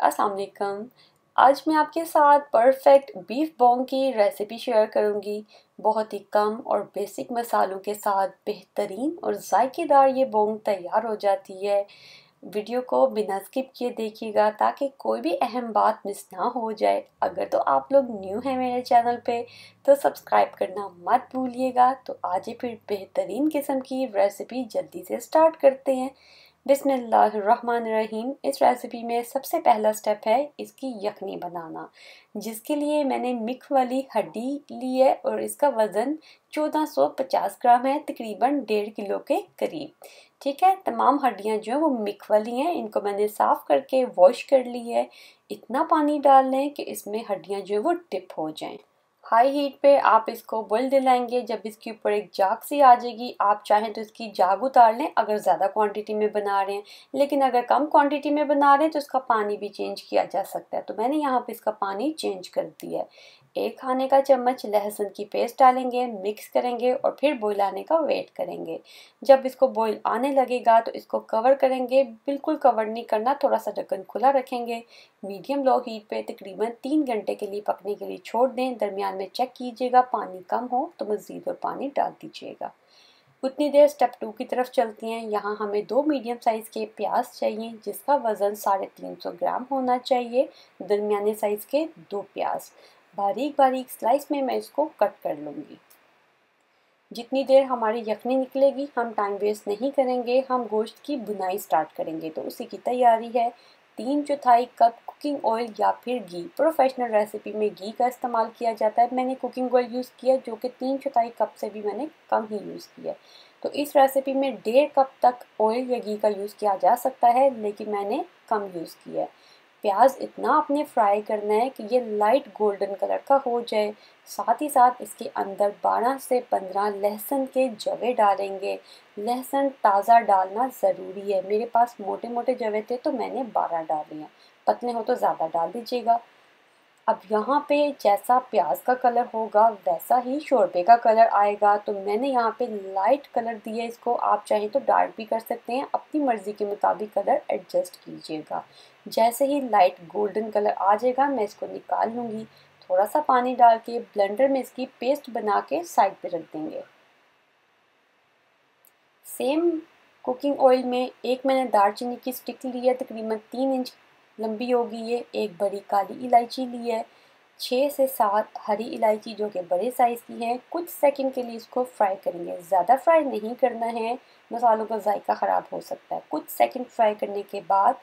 असलकम आज मैं आपके साथ परफेक्ट बीफ बॉन्ग की रेसिपी शेयर करूंगी बहुत ही कम और बेसिक मसालों के साथ बेहतरीन और जायकेदार ये बोंग तैयार हो जाती है वीडियो को बिना स्किप किए देखिएगा ताकि कोई भी अहम बात मिस ना हो जाए अगर तो आप लोग न्यू हैं मेरे चैनल पे तो सब्सक्राइब करना मत भूलिएगा तो आज ही फिर बेहतरीन किस्म की रेसिपी जल्दी से स्टार्ट करते हैं बिसमीम इस रेसिपी में सबसे पहला स्टेप है इसकी यखनी बनाना जिसके लिए मैंने मिक्स वाली हड्डी ली है और इसका वज़न 1450 ग्राम है तकरीबन डेढ़ किलो के करीब ठीक है तमाम हड्डियाँ जो हैं वो मिक्स वाली हैं इनको मैंने साफ़ करके वॉश कर ली है इतना पानी डाल लें कि इसमें हड्डियाँ जो हैं वो डिप हो जाएँ हाई हीट पे आप इसको बुल दिलाएंगे जब इसके ऊपर एक जाग सी आ जाएगी आप चाहें तो इसकी जाग उतार लें अगर ज़्यादा क्वांटिटी में बना रहे हैं लेकिन अगर कम क्वांटिटी में बना रहे हैं तो इसका पानी भी चेंज किया जा सकता है तो मैंने यहाँ पे इसका पानी चेंज कर दिया है एक खाने का चम्मच लहसुन की पेस्ट डालेंगे मिक्स करेंगे और फिर बॉईल आने का वेट करेंगे जब इसको बॉईल आने लगेगा तो इसको कवर करेंगे बिल्कुल कवर नहीं करना थोड़ा सा ढक्कन खुला रखेंगे मीडियम लो हीट पे तकरीबन तीन घंटे के लिए पकने के लिए छोड़ दें दरमियान में चेक कीजिएगा पानी कम हो तो मज़ीद और पानी डाल दीजिएगा उतनी देर स्टेप टू की तरफ चलती हैं यहाँ हमें दो मीडियम साइज़ के प्याज चाहिए जिसका वज़न साढ़े तीन सौ ग्राम होना चाहिए दरमिया साइज़ के दो प्याज बारीक बारीक स्लाइस में मैं इसको कट कर लूँगी जितनी देर हमारी यखनी निकलेगी हम टाइम वेस्ट नहीं करेंगे हम गोश्त की बुनाई स्टार्ट करेंगे तो उसी की तैयारी है तीन चौथाई कप कुकिंग ऑयल या फिर घी प्रोफेशनल रेसिपी में घी का इस्तेमाल किया जाता है मैंने कुकिंग ऑयल यूज़ किया जो कि तीन चौथाई कप से भी मैंने कम ही यूज़ किया तो इस रेसिपी में डेढ़ कप तक ऑयल या घी का यूज़ किया जा सकता है लेकिन मैंने कम यूज़ किया है प्याज इतना आपने फ्राई करना है कि ये लाइट गोल्डन कलर का हो जाए साथ ही साथ इसके अंदर 12 से 15 लहसुन के जवे डालेंगे लहसुन ताज़ा डालना ज़रूरी है मेरे पास मोटे मोटे जवे थे तो मैंने 12 डाल लिया पतले हो तो ज़्यादा डाल दीजिएगा अब यहाँ पे जैसा प्याज का कलर होगा वैसा ही शोरबे का कलर आएगा तो मैंने यहाँ पे लाइट कलर दिया है इसको आप चाहें तो डार्क भी कर सकते हैं अपनी मर्ज़ी के मुताबिक कलर एडजस्ट कीजिएगा जैसे ही लाइट गोल्डन कलर आ जाएगा मैं इसको निकाल लूँगी थोड़ा सा पानी डाल के ब्लेंडर में इसकी पेस्ट बना के साइड पर रख देंगे सेम कुकिंग ऑयल में एक मैंने दालचीनी की स्टिक ली है तकरीबन तीन इंच लंबी होगी ये एक बड़ी काली इलायची ली है छः से सात हरी इलायची जो कि बड़े साइज़ की है कुछ सेकंड के लिए इसको फ्राई करेंगे ज़्यादा फ्राई नहीं करना है मसालों का जायका ख़राब हो सकता है कुछ सेकंड फ्राई करने के बाद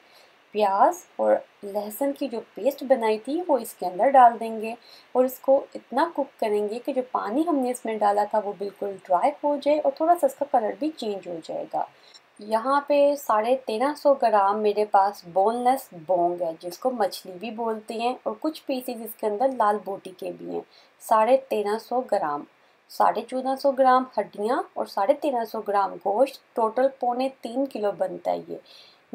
प्याज और लहसुन की जो पेस्ट बनाई थी वो इसके अंदर डाल देंगे और इसको इतना कुक करेंगे कि जो पानी हमने इसमें डाला था वो बिल्कुल ड्राई हो जाए और थोड़ा सा इसका कलर भी चेंज हो जाएगा यहाँ पे साढ़े तेरह सौ ग्राम मेरे पास बोनलेस बोंग है जिसको मछली भी बोलते हैं और कुछ पीसीज इसके अंदर लाल बोटी के भी हैं साढ़े तेरह सौ ग्राम साढ़े चौदह सौ ग्राम हड्डियाँ और साढ़े तेरह सौ ग्राम गोश्त टोटल पौने तीन किलो बनता है ये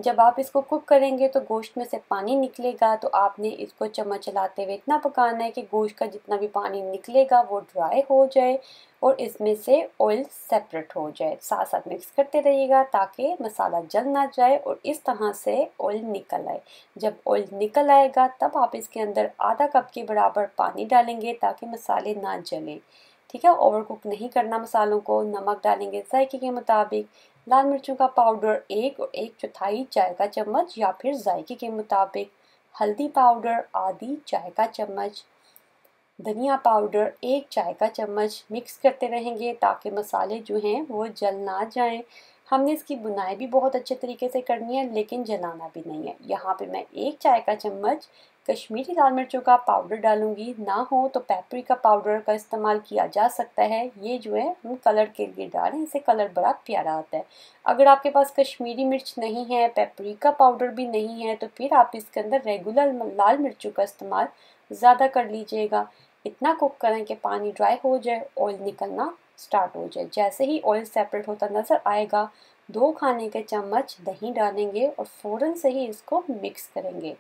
जब आप इसको कुक करेंगे तो गोश्त में से पानी निकलेगा तो आपने इसको चम्मच चलाते हुए इतना पकाना है कि गोश्त का जितना भी पानी निकलेगा वो ड्राई हो जाए और इसमें से ऑयल सेपरेट हो जाए साथ साथ मिक्स करते रहिएगा ताकि मसाला जल ना जाए और इस तरह से ऑयल निकल आए जब ऑयल निकल आएगा तब आप इसके अंदर आधा कप के बराबर पानी डालेंगे ताकि मसाले ना जलें ठीक है ओवर कुक नहीं करना मसालों को नमक डालेंगे जायके के मुताबिक लाल मिर्चों का पाउडर एक और एक चौथाई चाय का चम्मच या फिर जायके के मुताबिक हल्दी पाउडर आधी चाय का चम्मच धनिया पाउडर एक चाय का चम्मच मिक्स करते रहेंगे ताकि मसाले जो हैं वो जल ना जाएं हमने इसकी बुनाई भी बहुत अच्छे तरीके से करनी है लेकिन जलाना भी नहीं है यहाँ पे मैं एक चाय का चम्मच कश्मीरी लाल मिर्चों का पाउडर डालूंगी ना हो तो पेपरिका पाउडर का इस्तेमाल किया जा सकता है ये जो है हम कलर के लिए डाल रहे हैं इससे कलर बड़ा प्यारा आता है अगर आपके पास कश्मीरी मिर्च नहीं है पेपरी पाउडर भी नहीं है तो फिर आप इसके अंदर रेगुलर लाल मिर्चों का इस्तेमाल ज़्यादा कर लीजिएगा इतना कुक करें कि पानी ड्राई हो जाए ऑयल निकलना स्टार्ट हो जाए जैसे ही ऑयल सेपरेट होता नज़र आएगा दो खाने के चम्मच दही डालेंगे और फ़ौरन से ही इसको मिक्स करेंगे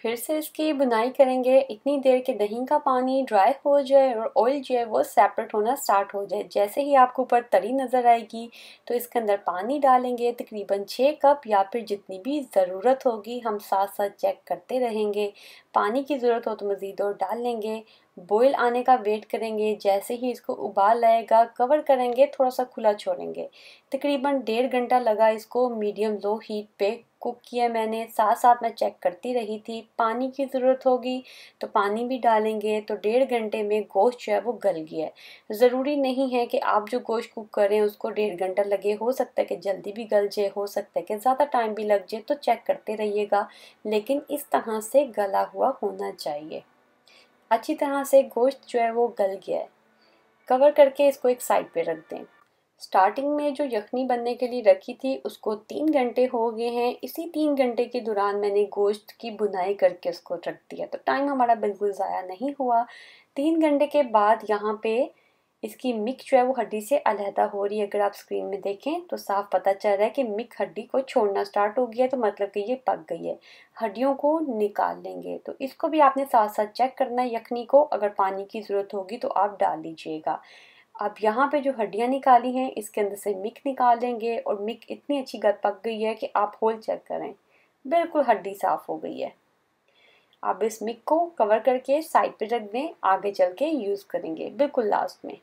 फिर से इसकी बुनाई करेंगे इतनी देर के दही का पानी ड्राई हो जाए और ऑयल जो है वो सेपरेट होना स्टार्ट हो जाए जैसे ही आपको ऊपर तरी नज़र आएगी तो इसके अंदर पानी डालेंगे तकरीबन छः कप या फिर जितनी भी ज़रूरत होगी हम साथ साथ चेक करते रहेंगे पानी की ज़रूरत हो तो मज़ीद और डाल लेंगे बॉयल आने का वेट करेंगे जैसे ही इसको उबाल आएगा कवर करेंगे थोड़ा सा खुला छोड़ेंगे तकरीबन डेढ़ घंटा लगा इसको मीडियम लो हीट पे कुक किया मैंने साथ साथ मैं चेक करती रही थी पानी की ज़रूरत होगी तो पानी भी डालेंगे तो डेढ़ घंटे में गोश्त जो है वो गल गया है ज़रूरी नहीं है कि आप जो गोश्त कुक करें उसको डेढ़ घंटा लगे हो सकता है कि जल्दी भी गल जाए हो सकता है कि ज़्यादा टाइम भी लग जाए तो चेक करते रहिएगा लेकिन इस तरह से गला हुआ होना चाहिए अच्छी तरह से गोश्त जो है वो गल गया है कवर करके इसको एक साइड पर रख दें स्टार्टिंग में जो यखनी बनने के लिए रखी थी उसको तीन घंटे हो गए हैं इसी तीन घंटे के दौरान मैंने गोश्त की बुनाई करके उसको रख दिया तो टाइम हमारा बिल्कुल ज़ाया नहीं हुआ तीन घंटे के बाद यहाँ पे इसकी मिक जो है वो हड्डी से अलहदा हो रही है अगर आप स्क्रीन में देखें तो साफ पता चल रहा है कि मिक हड्डी को छोड़ना स्टार्ट हो गया है तो मतलब कि ये पक गई है हड्डियों को निकाल लेंगे तो इसको भी आपने साथ साथ चेक करना है यखनी को अगर पानी की ज़रूरत होगी तो आप डाल लीजिएगा अब यहाँ पे जो हड्डियाँ निकाली हैं इसके अंदर से मिक निकाल देंगे और मिक इतनी अच्छी गत पक गई है कि आप होल चेक करें बिल्कुल हड्डी साफ़ हो गई है आप इस मिक को कवर करके साइड पे रख दें आगे चल के यूज़ करेंगे बिल्कुल लास्ट में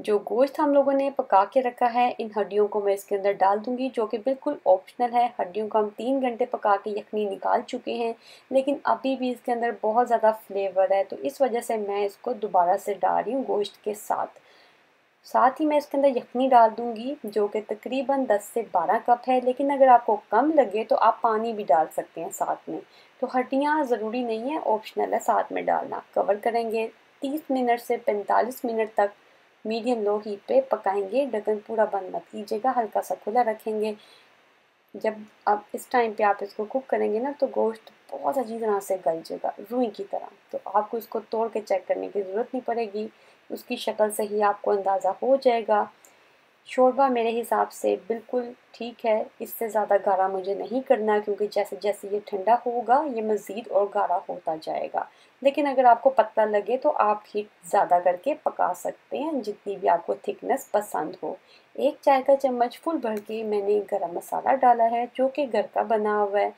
जो गोश्त हम लोगों ने पका के रखा है इन हड्डियों को मैं इसके अंदर डाल दूंगी जो कि बिल्कुल ऑप्शनल है हड्डियों को हम तीन घंटे पका के यखनी निकाल चुके हैं लेकिन अभी भी इसके अंदर बहुत ज़्यादा फ्लेवर है तो इस वजह से मैं इसको दोबारा से डाल रही हूँ गोश्त के साथ साथ ही मैं इसके अंदर यखनी डाल दूंगी जो कि तकरीबन 10 से 12 कप है लेकिन अगर आपको कम लगे तो आप पानी भी डाल सकते हैं साथ में तो हड्डियाँ ज़रूरी नहीं है ऑप्शनल है साथ में डालना कवर करेंगे 30 मिनट से 45 मिनट तक मीडियम लो हीट पे पकाएंगे ढक्कन पूरा बंद मत कीजिएगा हल्का सा खुला रखेंगे जब आप इस टाइम पे आप इसको कुक करेंगे ना तो गोश्त बहुत अच्छी तरह से गल जाएगा रुई की तरह तो आपको इसको तोड़ के चेक करने की ज़रूरत नहीं पड़ेगी उसकी शक्ल से ही आपको अंदाज़ा हो जाएगा शोरबा मेरे हिसाब से बिल्कुल ठीक है इससे ज़्यादा गाढ़ा मुझे नहीं करना क्योंकि जैसे जैसे ये ठंडा होगा ये मज़ीद और गाढ़ा होता जाएगा लेकिन अगर आपको पतला लगे तो आप हीट ज़्यादा करके पका सकते हैं जितनी भी आपको थिकनेस पसंद हो एक चाय का चम्मच फुल भर के मैंने गरम मसाला डाला है जो कि घर का बना हुआ है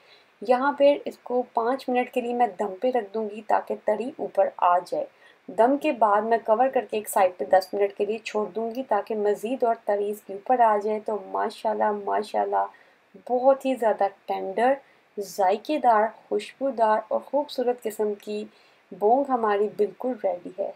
यहाँ पर इसको पाँच मिनट के लिए मैं दम पर रख दूँगी ताकि तरी ऊपर आ जाए दम के बाद मैं कवर करके एक साइड पे 10 मिनट के लिए छोड़ दूंगी ताकि मज़ीद और तरीज़ के ऊपर आ जाए तो माशाल्लाह माशाल्लाह बहुत ही ज़्यादा टेंडर जायकेदार खुशबूदार और ख़ूबसूरत किस्म की बोंग हमारी बिल्कुल रेडी है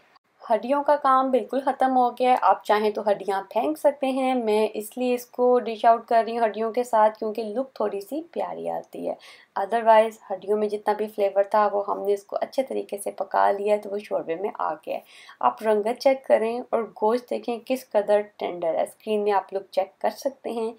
हड्डियों का काम बिल्कुल ख़त्म हो गया है आप चाहें तो हड्डियाँ फेंक सकते हैं मैं इसलिए इसको डिश आउट कर रही हूँ हड्डियों के साथ क्योंकि लुक थोड़ी सी प्यारी आती है अदरवाइज़ हड्डियों में जितना भी फ्लेवर था वो हमने इसको अच्छे तरीके से पका लिया तो वो शोरबे में आ गया है आप रंगत चेक करें और गोश्त देखें किस कदर टेंडर है स्क्रीन में आप लोग चेक कर सकते हैं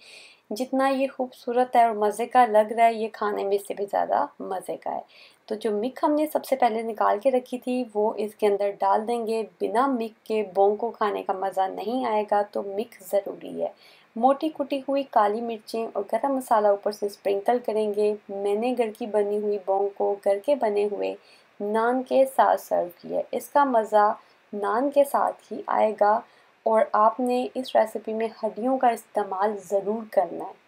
जितना ये खूबसूरत है और मज़े का लग रहा है ये खाने में इससे भी ज़्यादा मज़े का है तो जो मिक हमने सबसे पहले निकाल के रखी थी वो इसके अंदर डाल देंगे बिना मिक के बोंग को खाने का मज़ा नहीं आएगा तो मिक ज़रूरी है मोटी कुटी हुई काली मिर्चें और गरम मसाला ऊपर से स्प्रिंकल करेंगे मैंने घर की बनी हुई बोंग को घर के बने हुए नान के साथ सर्व किया इसका मज़ा नान के साथ ही आएगा और आपने इस रेसिपी में हड्डियों का इस्तेमाल ज़रूर करना है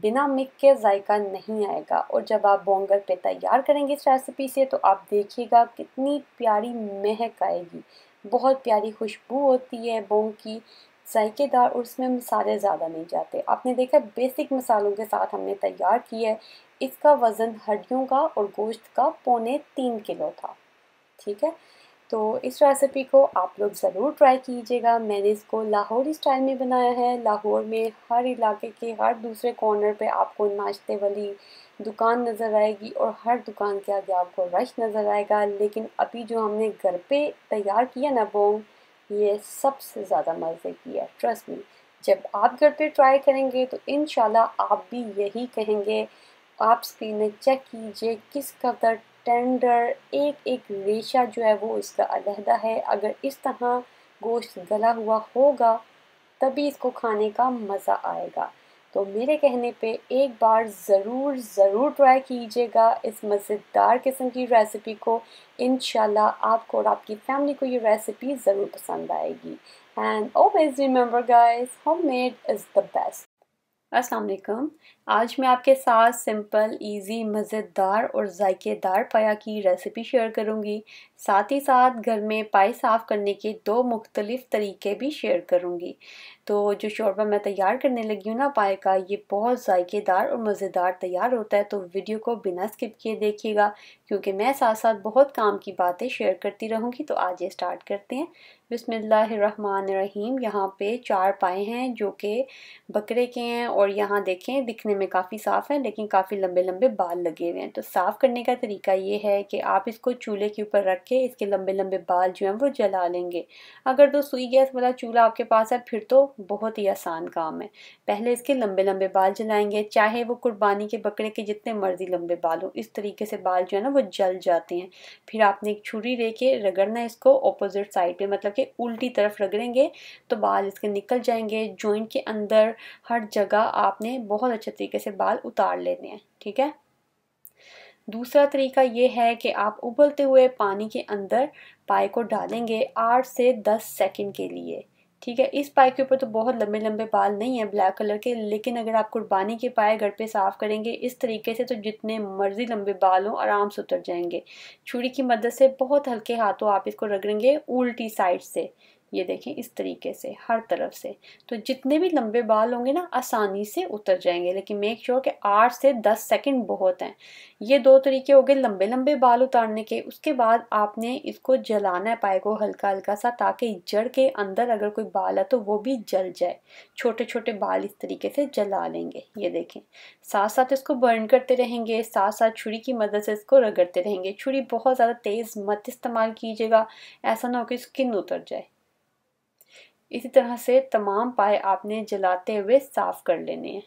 बिना मिक के जायका नहीं आएगा और जब आप बोंगर पे तैयार करेंगे इस रेसिपी से तो आप देखिएगा कितनी प्यारी महक आएगी बहुत प्यारी खुशबू होती है बोंग की जायकेदार और उसमें मसाले ज़्यादा नहीं जाते आपने देखा बेसिक मसालों के साथ हमने तैयार किया है इसका वज़न हड्डियों का और गोश्त का पौने तीन किलो था ठीक है तो इस रेसिपी को आप लोग ज़रूर ट्राई कीजिएगा मैंने इसको लाहौरी स्टाइल में बनाया है लाहौर में हर इलाके के हर दूसरे कॉर्नर पे आपको नाश्ते वाली दुकान नज़र आएगी और हर दुकान के आगे आपको रश नज़र आएगा लेकिन अभी जो हमने घर पे तैयार किया ना वो ये सबसे ज़्यादा मज़े की है ट्रस्ट में जब आप घर पर ट्राई करेंगे तो इन आप भी यही कहेंगे आप स्क्रीन में चेक कीजिए किस कदर टेंडर एक एक रेशा जो है वो इसका अलहदा है अगर इस तरह गोश्त गला हुआ होगा तभी इसको खाने का मज़ा आएगा तो मेरे कहने पे एक बार ज़रूर ज़रूर ट्राई कीजिएगा इस मज़ेदार किस्म की रेसिपी को इन आपको और आपकी फैमिली को ये रेसिपी ज़रूर पसंद आएगी and always remember guys homemade is the best असलकम आज मैं आपके साथ सिंपल इजी मज़ेदार और जायकेदार पाया की रेसिपी शेयर करूंगी साथ ही साथ घर में पाए साफ़ करने के दो मुख्तलिफ़ तरीके भी शेयर करूंगी तो जो शोरबा मैं तैयार करने लगी हूँ ना पाए का ये बहुत जायकेदार और मज़ेदार तैयार होता है तो वीडियो को बिना स्किप किए देखिएगा क्योंकि मैं साथ साथ बहुत काम की बातें शेयर करती रहूँगी तो आज ये स्टार्ट करते हैं बसमिल्लर रहीम यहाँ पे चार पाए हैं जो कि बकरे के हैं और यहाँ देखें दिखने दिखने में काफ़ी साफ़ है लेकिन काफ़ी लंबे लंबे बाल लगे हुए हैं तो साफ़ करने का तरीका ये है कि आप इसको चूल्हे के ऊपर रख के इसके लंबे लंबे बाल जो हैं वो जला लेंगे अगर तो सुई गैस वाला चूल्हा आपके पास है फिर तो बहुत ही आसान काम है पहले इसके लंबे लंबे बाल जलाएंगे चाहे वो कुर्बानी के बकरे के जितने मर्जी लंबे बाल हों इस तरीके से बाल जो है ना वो जल जाते हैं फिर आपने एक छुरी ले के रगड़ना इसको अपोजिट साइड पर मतलब कि उल्टी तरफ रगड़ेंगे तो बाल इसके निकल जाएंगे जॉइंट के अंदर हर जगह आपने बहुत अच्छे तरीके से बाल उतार लेते हैं ठीक है दूसरा तरीका ये है कि आप उबलते हुए पानी के अंदर पाए को डालेंगे आठ से दस सेकंड के लिए ठीक है इस पाए के ऊपर तो बहुत लंबे लंबे बाल नहीं है ब्लैक कलर के लेकिन अगर आप कुर्बानी के पाए घर पे साफ़ करेंगे इस तरीके से तो जितने मर्जी लंबे बाल हों आराम से उतर जाएंगे छुरी की मदद से बहुत हल्के हाथों आप इसको रगड़ेंगे उल्टी साइड से ये देखें इस तरीके से हर तरफ से तो जितने भी लंबे बाल होंगे ना आसानी से उतर जाएंगे लेकिन मेक श्योर sure कि आठ से दस सेकंड बहुत हैं ये दो तरीके हो गए लंबे लंबे बाल उतारने के उसके बाद आपने इसको जलाना है पाए को हल्का हल्का सा ताकि जड़ के अंदर अगर कोई बाल है तो वो भी जल जाए छोटे छोटे बाल इस तरीके से जला लेंगे ये देखें साथ साथ इसको बर्न करते रहेंगे साथ साथ छुरी की मदद से इसको रगड़ते रहेंगे छुरी बहुत ज़्यादा तेज़ मत इस्तेमाल कीजिएगा ऐसा ना हो कि स्किन उतर जाए इसी तरह से तमाम पाए आपने जलाते हुए साफ कर लेने हैं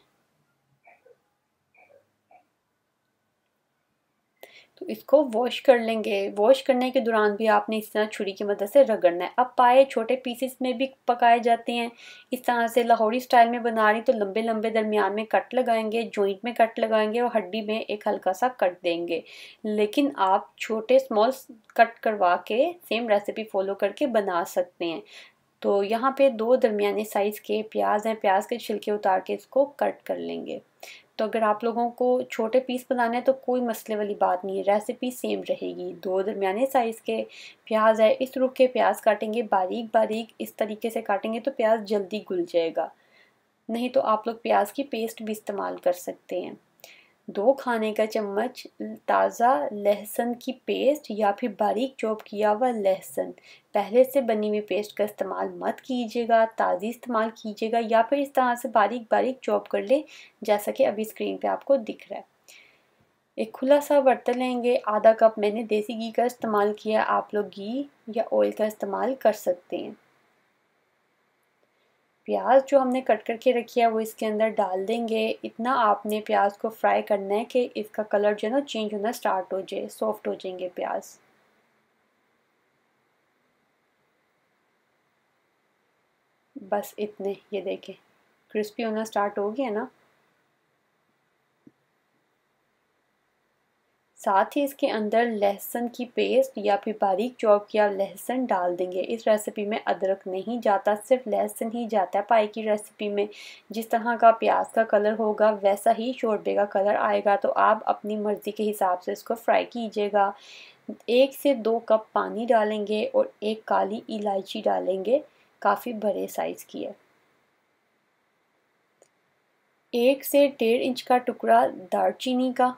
तो इसको वॉश कर लेंगे वॉश करने के दौरान भी आपने इस तरह छुरी की मदद से रगड़ना है अब पाए छोटे पीसेस में भी पकाए जाते हैं इस तरह से लाहौरी स्टाइल में बना रही तो लंबे लंबे दरमियान में कट लगाएंगे जॉइंट में कट लगाएंगे और हड्डी में एक हल्का सा कट देंगे लेकिन आप छोटे स्मॉल कट करवा के सेम रेसिपी फॉलो करके बना सकते हैं तो यहाँ पे दो दरमियाने साइज़ के प्याज हैं प्याज के छिलके उतार के इसको कट कर लेंगे तो अगर आप लोगों को छोटे पीस बनाने हैं तो कोई मसले वाली बात नहीं है रेसिपी सेम रहेगी दो दरमियाने साइज़ के प्याज है इस रुख के प्याज काटेंगे बारीक बारीक इस तरीके से काटेंगे तो प्याज जल्दी घुल जाएगा नहीं तो आप लोग प्याज की पेस्ट भी इस्तेमाल कर सकते हैं दो खाने का चम्मच ताज़ा लहसुन की पेस्ट या फिर बारीक चॉप किया हुआ लहसुन पहले से बनी हुई पेस्ट का इस्तेमाल मत कीजिएगा ताज़ी इस्तेमाल कीजिएगा या फिर इस तरह से बारीक बारीक चॉप कर ले जैसा कि अभी स्क्रीन पे आपको दिख रहा है एक खुला सा बर्तन लेंगे आधा कप मैंने देसी घी का इस्तेमाल किया आप लोग घी या ऑयल का इस्तेमाल कर सकते हैं प्याज जो हमने कट करके रखी है वो इसके अंदर डाल देंगे इतना आपने प्याज को फ्राई करना है कि इसका कलर जो है ना चेंज होना स्टार्ट हो जाए सॉफ्ट हो जाएंगे प्याज बस इतने ये देखें क्रिस्पी होना स्टार्ट हो गया ना साथ ही इसके अंदर लहसुन की पेस्ट या फिर बारीक चॉप किया लहसुन डाल देंगे इस रेसिपी में अदरक नहीं जाता सिर्फ लहसुन ही जाता है पाई की रेसिपी में जिस तरह का प्याज का कलर होगा वैसा ही शोरबे का कलर आएगा तो आप अपनी मर्ज़ी के हिसाब से इसको फ्राई कीजिएगा एक से दो कप पानी डालेंगे और एक काली इलायची डालेंगे काफ़ी बड़े साइज़ की है एक से डेढ़ इंच का टुकड़ा दालचीनी का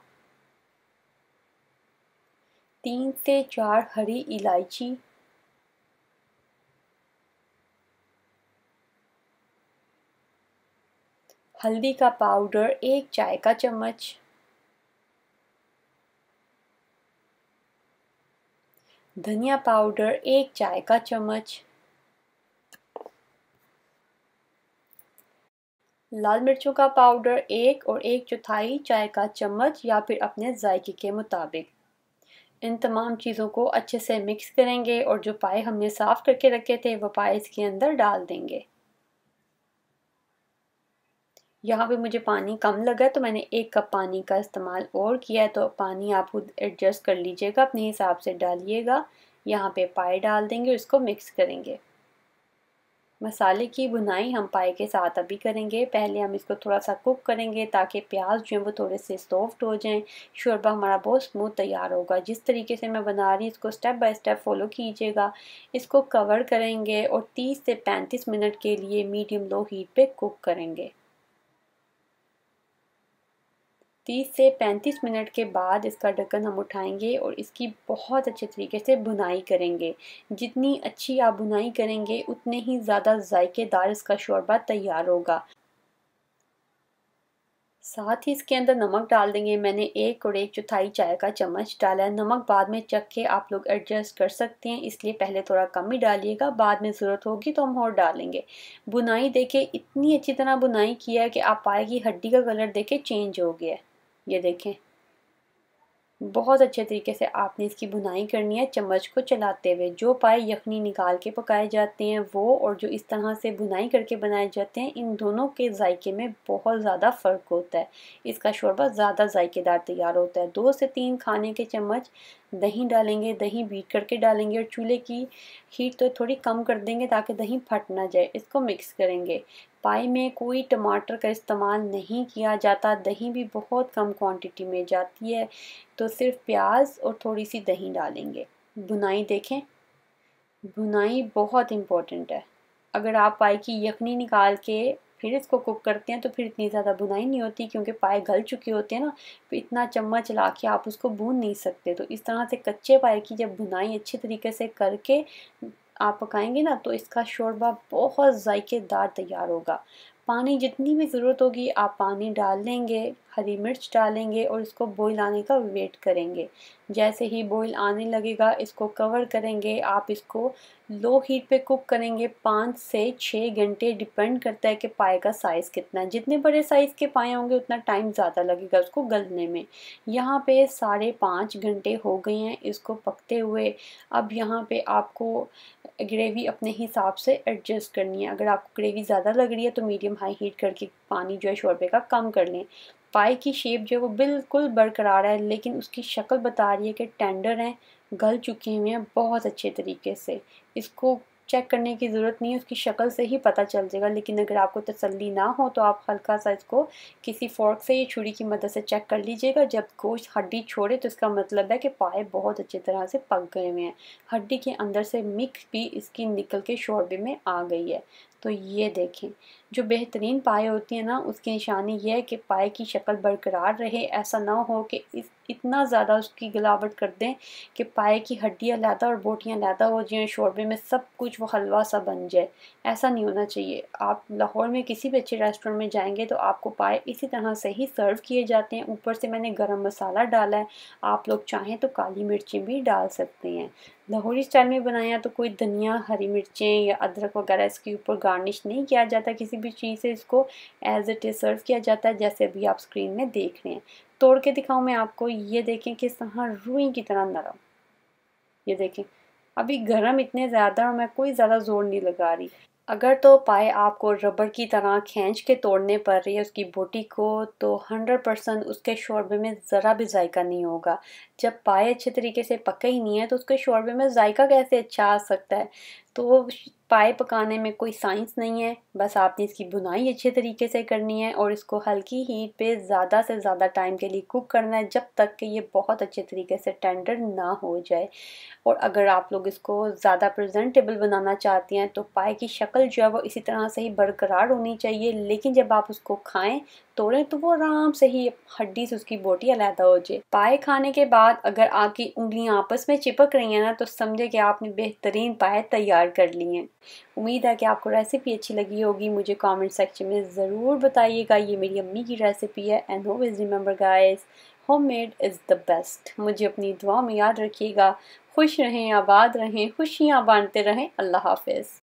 तीन से चार हरी इलायची हल्दी का पाउडर एक चाय का चम्मच धनिया पाउडर एक चाय का चम्मच लाल मिर्चों का पाउडर एक और एक चौथाई चाय का चम्मच या फिर अपने जायके के मुताबिक इन तमाम चीज़ों को अच्छे से मिक्स करेंगे और जो पाए हमने साफ़ करके रखे थे वो पाए इसके अंदर डाल देंगे यहाँ पे मुझे पानी कम लगा तो मैंने एक कप पानी का इस्तेमाल और किया है तो पानी आप खुद एडजस्ट कर लीजिएगा अपने हिसाब से डालिएगा यहाँ पे पाए डाल देंगे और इसको मिक्स करेंगे मसाले की बुनाई हम पाए के साथ अभी करेंगे पहले हम इसको थोड़ा सा कुक करेंगे ताकि प्याज जो है वो थोड़े से सॉफ्ट हो जाएं शोरबा हमारा बहुत स्मूथ तैयार होगा जिस तरीके से मैं बना रही इसको स्टेप बाय स्टेप फॉलो कीजिएगा इसको कवर करेंगे और 30 से 35 मिनट के लिए मीडियम लो हीट पे कुक करेंगे 30 से 35 मिनट के बाद इसका ढक्कन हम उठाएंगे और इसकी बहुत अच्छे तरीके से बुनाई करेंगे जितनी अच्छी आप बुनाई करेंगे उतने ही ज़्यादा जायकेदार इसका शोरबा तैयार होगा साथ ही इसके अंदर नमक डाल देंगे मैंने एक और एक चौथाई चाय का चम्मच डाला है नमक बाद में चख के आप लोग एडजस्ट कर सकते हैं इसलिए पहले थोड़ा कम ही डालिएगा बाद में ज़रूरत होगी तो हम और डालेंगे बुनाई देखे इतनी अच्छी तरह बुनाई किया है कि आप पाए कि हड्डी का कलर देखे चेंज हो गया है ये देखें बहुत अच्छे तरीके से आपने इसकी बुनाई करनी है चम्मच को चलाते हुए जो पाए यखनी निकाल के पकाए जाते हैं वो और जो इस तरह से बुनाई करके बनाए जाते हैं इन दोनों के जायके में बहुत ज़्यादा फ़र्क होता है इसका शोरबा ज़्यादा जायकेदार तैयार होता है दो से तीन खाने के चम्मच दही डालेंगे दही बीट करके डालेंगे और चूल्हे की हीट तो थोड़ी कम कर देंगे ताकि दही फट ना जाए इसको मिक्स करेंगे पाई में कोई टमाटर का इस्तेमाल नहीं किया जाता दही भी बहुत कम क्वांटिटी में जाती है तो सिर्फ प्याज और थोड़ी सी दही डालेंगे बुनाई देखें बुनाई बहुत इम्पोर्टेंट है अगर आप पाई की यखनी निकाल के फिर इसको कुक करते हैं तो फिर इतनी ज़्यादा बुनाई नहीं होती क्योंकि पाए गल चुके होते हैं ना फिर तो इतना चम्मच ला के आप उसको भून नहीं सकते तो इस तरह से कच्चे पाए की जब बुनाई अच्छे तरीके से करके आप पकाएंगे ना तो इसका शोरबा बहुत जायकेदार तैयार होगा पानी जितनी भी ज़रूरत होगी आप पानी डाल लेंगे हरी मिर्च डालेंगे और इसको बॉईल आने का वेट करेंगे जैसे ही बॉईल आने लगेगा इसको कवर करेंगे आप इसको लो हीट पे कुक करेंगे पाँच से छः घंटे डिपेंड करता है कि पाए का साइज़ कितना है जितने बड़े साइज़ के पाए होंगे उतना टाइम ज़्यादा लगेगा उसको गलने में यहाँ पे साढ़े पाँच घंटे हो गए हैं इसको पकते हुए अब यहाँ पे आपको ग्रेवी अपने हिसाब से एडजस्ट करनी है अगर आपको ग्रेवी ज़्यादा लग रही है तो मीडियम हाई हीट करके पानी जो है शोरबे का कम कर लें पाई की शेप जो है वो बिल्कुल बरकरार है लेकिन उसकी शक्ल बता रही है कि टेंडर हैं गल चुके हुए हैं बहुत अच्छे तरीके से इसको चेक करने की ज़रूरत नहीं है उसकी शक्ल से ही पता चल जाएगा लेकिन अगर आपको तसल्ली ना हो तो आप हल्का सा इसको किसी फोर्क से या छुरी की मदद से चेक कर लीजिएगा जब गोश्त हड्डी छोड़े तो इसका मतलब है कि पाए बहुत अच्छी तरह से पक गए हुए हैं हड्डी के अंदर से मिक्स भी इसकी निकल के शोरबे में आ गई है तो ये देखें जो बेहतरीन पाए होती है ना उसकी निशानी ये है कि पाए की शक्ल बरकरार रहे ऐसा ना हो कि इस इतना ज़्यादा उसकी गिलावट कर दें कि पाए की हड्डियाँ लादा और बोटियाँ लादा हो जाएँ शोरबे में सब कुछ वो हलवा सा बन जाए ऐसा नहीं होना चाहिए आप लाहौर में किसी भी अच्छे रेस्टोरेंट में जाएंगे तो आपको पाए इसी तरह से ही सर्व किए जाते हैं ऊपर से मैंने गर्म मसाला डाला है आप लोग चाहें तो काली मिर्चें भी डाल सकते हैं लाहौरी स्टाइल में बनाया तो कोई धनिया हरी मिर्चें या अदरक वगैरह इसके ऊपर गार्निश नहीं किया जाता किसी भी चीज़ से इसको एज इट इज़ सर्व किया जाता है जैसे अभी आप स्क्रीन में देख रहे हैं तोड़ के दिखाऊँ मैं आपको ये देखें कि सहा रुई की तरह नरम ये देखें अभी गर्म इतने ज़्यादा और मैं कोई ज़्यादा जोर नहीं लगा रही अगर तो पाए आपको रबर की तरह खींच के तोड़ने पड़ रही है उसकी बोटी को तो 100 परसेंट उसके शोरबे में ज़रा भी जायका नहीं होगा जब पाए अच्छे तरीके से पके ही नहीं है तो उसके शोरबे में जायका कैसे अच्छा आ सकता है तो वो पाए पकाने में कोई साइंस नहीं है बस आपने इसकी बुनाई अच्छे तरीके से करनी है और इसको हल्की हीट पे ज़्यादा से ज़्यादा टाइम के लिए कुक करना है जब तक कि ये बहुत अच्छे तरीके से टेंडर ना हो जाए और अगर आप लोग इसको ज़्यादा प्रजेंटेबल बनाना चाहती हैं तो पाए की शक्ल जो है वो इसी तरह से ही बरकरार होनी चाहिए लेकिन जब आप उसको खाएँ तोड़ें तो वो आराम से ही हड्डी से उसकी बोटी अलहदा हो जाए पाए खाने के बाद अगर आपकी उंगलियाँ आपस में चिपक रही हैं ना तो समझे कि आपने बेहतरीन पाए तैयार तैयार कर ली हैं उम्मीद है कि आपको रेसिपी अच्छी लगी होगी मुझे कमेंट सेक्शन में ज़रूर बताइएगा ये मेरी अम्मी की रेसिपी है and is remember guys homemade is the best मुझे अपनी दुआ में याद रखिएगा खुश रहें आबाद रहें खुशियाँ बांटते रहें अल्लाह हाफिज़